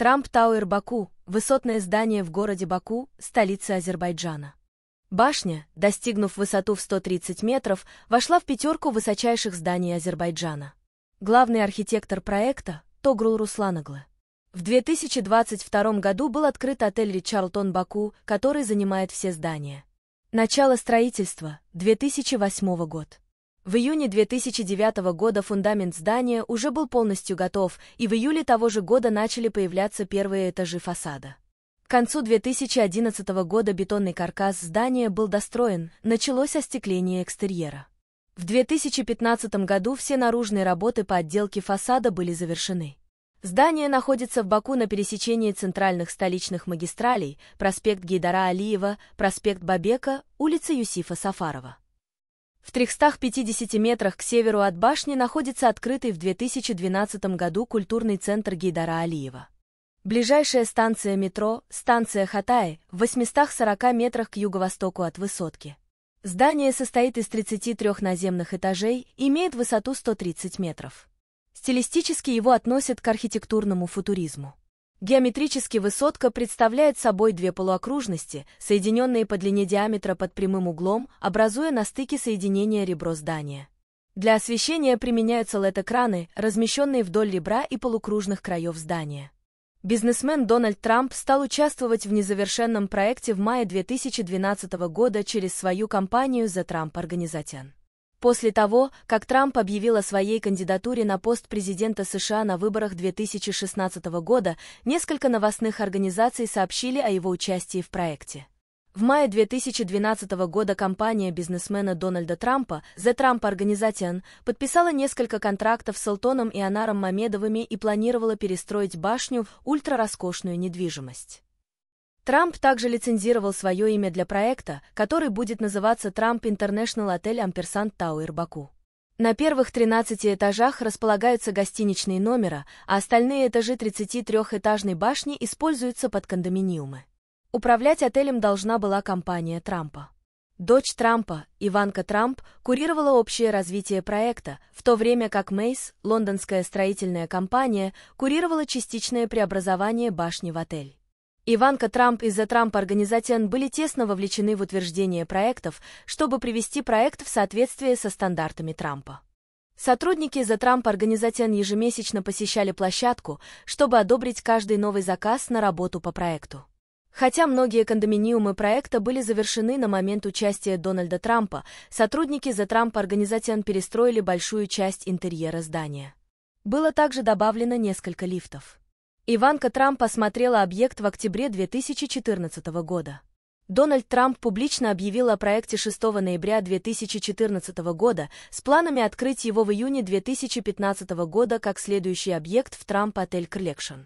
Трамп Тауэр Баку – высотное здание в городе Баку, столице Азербайджана. Башня, достигнув высоту в 130 метров, вошла в пятерку высочайших зданий Азербайджана. Главный архитектор проекта – Тогрул Русланаглы. В 2022 году был открыт отель «Ричарлтон Баку», который занимает все здания. Начало строительства – 2008 год. В июне 2009 года фундамент здания уже был полностью готов, и в июле того же года начали появляться первые этажи фасада. К концу 2011 года бетонный каркас здания был достроен, началось остекление экстерьера. В 2015 году все наружные работы по отделке фасада были завершены. Здание находится в Баку на пересечении центральных столичных магистралей, проспект Гейдара Алиева, проспект Бабека, улица Юсифа Сафарова. В 350 метрах к северу от башни находится открытый в 2012 году культурный центр Гейдара Алиева. Ближайшая станция метро – станция Хатай, в 840 метрах к юго-востоку от высотки. Здание состоит из 33 наземных этажей, имеет высоту 130 метров. Стилистически его относят к архитектурному футуризму. Геометрически высотка представляет собой две полуокружности, соединенные по длине диаметра под прямым углом, образуя на стыке соединения ребро здания. Для освещения применяются LED-экраны, размещенные вдоль ребра и полукружных краев здания. Бизнесмен Дональд Трамп стал участвовать в незавершенном проекте в мае 2012 года через свою компанию The Trump Organization. После того, как Трамп объявил о своей кандидатуре на пост президента США на выборах 2016 года, несколько новостных организаций сообщили о его участии в проекте. В мае 2012 года компания бизнесмена Дональда Трампа The Trump Organization подписала несколько контрактов с Алтоном и Анаром Мамедовыми и планировала перестроить башню в ультрароскошную недвижимость. Трамп также лицензировал свое имя для проекта, который будет называться Трамп Интернешнл Отель Амперсант Тауэр Баку. На первых 13 этажах располагаются гостиничные номера, а остальные этажи 33-этажной башни используются под кондоминиумы. Управлять отелем должна была компания Трампа. Дочь Трампа, Иванка Трамп, курировала общее развитие проекта, в то время как Мейс, лондонская строительная компания, курировала частичное преобразование башни в отель. Иванка Трамп и The Trump Organization были тесно вовлечены в утверждение проектов, чтобы привести проект в соответствие со стандартами Трампа. Сотрудники The Trump Organization ежемесячно посещали площадку, чтобы одобрить каждый новый заказ на работу по проекту. Хотя многие кондоминиумы проекта были завершены на момент участия Дональда Трампа, сотрудники The Trump Organization перестроили большую часть интерьера здания. Было также добавлено несколько лифтов. Иванка Трамп осмотрела объект в октябре 2014 года. Дональд Трамп публично объявил о проекте 6 ноября 2014 года с планами открыть его в июне 2015 года как следующий объект в Трамп-отель Коллекшн.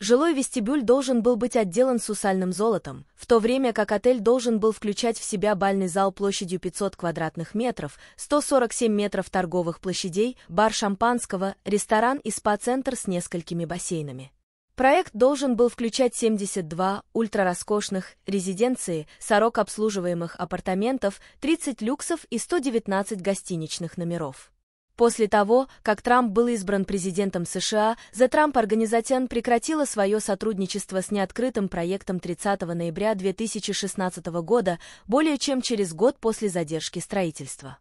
Жилой вестибюль должен был быть отделан сусальным золотом, в то время как отель должен был включать в себя бальный зал площадью 500 квадратных метров, 147 метров торговых площадей, бар шампанского, ресторан и спа-центр с несколькими бассейнами. Проект должен был включать 72 ультрароскошных резиденции, 40 обслуживаемых апартаментов, 30 люксов и 119 гостиничных номеров. После того, как Трамп был избран президентом США, The Trump Organization прекратила свое сотрудничество с неоткрытым проектом 30 ноября 2016 года, более чем через год после задержки строительства.